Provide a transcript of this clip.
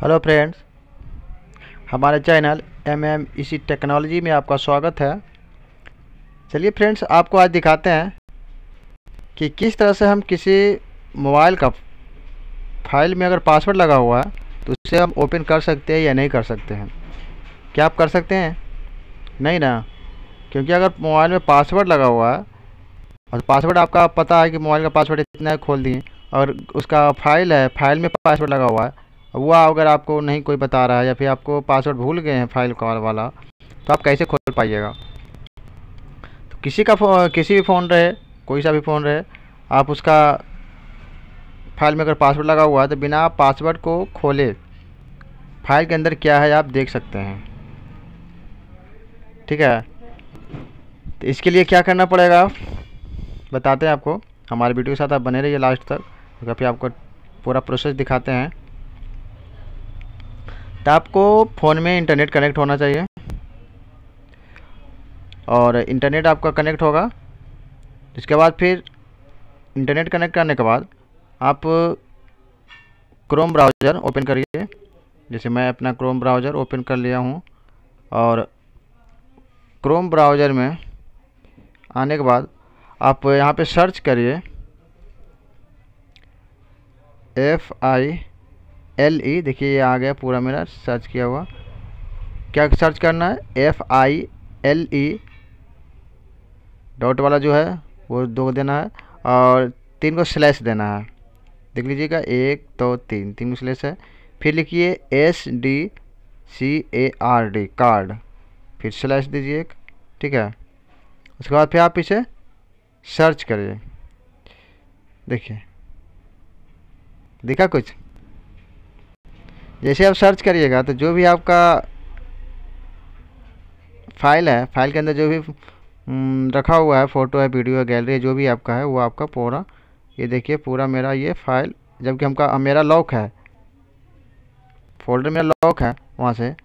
hello friends हमारे channel M M इसी technology में आपका स्वागत है चलिए फ्रेंड्स आपको आज दिखाते हैं कि किस तरह से हम किसी मोबाइल का फाइल में अगर पासवर्ड लगा हुआ है तो उसे हम ओपन कर सकते हैं या नहीं कर सकते हैं क्या आप कर सकते हैं नहीं ना क्योंकि अगर मोबाइल में पासवर्ड लगा हुआ है और पासवर्ड आपका पता है कि मोबाइल का पासवर्ड इतना है खोल दिए और उसका फाइल है फाइल में पासवर्ड लगा हुआ है हुआ अगर आपको नहीं कोई बता रहा है या फिर आपको पासवर्ड भूल गए हैं फाइल कॉल वाला तो आप कैसे खोल पाइएगा तो किसी का किसी भी फ़ोन रहे कोई सा भी फ़ोन रहे आप उसका फाइल में अगर पासवर्ड लगा हुआ है तो बिना पासवर्ड को खोले फाइल के अंदर क्या है आप देख सकते हैं ठीक है तो इसके लिए क्या करना पड़ेगा बताते हैं आपको हमारे वीडियो के साथ आप बने रहिए लास्ट तक क्योंकि तो आपको पूरा प्रोसेस दिखाते हैं तो आपको फ़ोन में इंटरनेट कनेक्ट होना चाहिए और इंटरनेट आपका कनेक्ट होगा इसके बाद फिर इंटरनेट कनेक्ट करने के बाद आप क्रोम ब्राउज़र ओपन करिए जैसे मैं अपना क्रोम ब्राउज़र ओपन कर लिया हूँ और क्रोम ब्राउज़र में आने के बाद आप यहाँ पे सर्च करिए F I L E e, देखिए ये आ गया पूरा मेरा सर्च किया हुआ क्या सर्च करना है F I L E dot वाला जो है वो दो देना है और तीन को स्लैश देना है देख लीजिएगा एक दो तो, तीन तीन को स्लैश है फिर लिखिए S D C A R D card फिर स्लैश दीजिए एक ठीक है उसके बाद फिर आप इसे सर्च करिए देखिए देखा कुछ जैसे आप सर्च करिएगा तो जो भी आपका फाइल है फाइल के अंदर जो भी हम्म, रखा हुआ है फ़ोटो है वीडियो है गैलरी है जो भी आपका है वो आपका पूरा ये देखिए पूरा मेरा ये फाइल जबकि हमका मेरा लॉक है फोल्डर मेरा लॉक है वहाँ से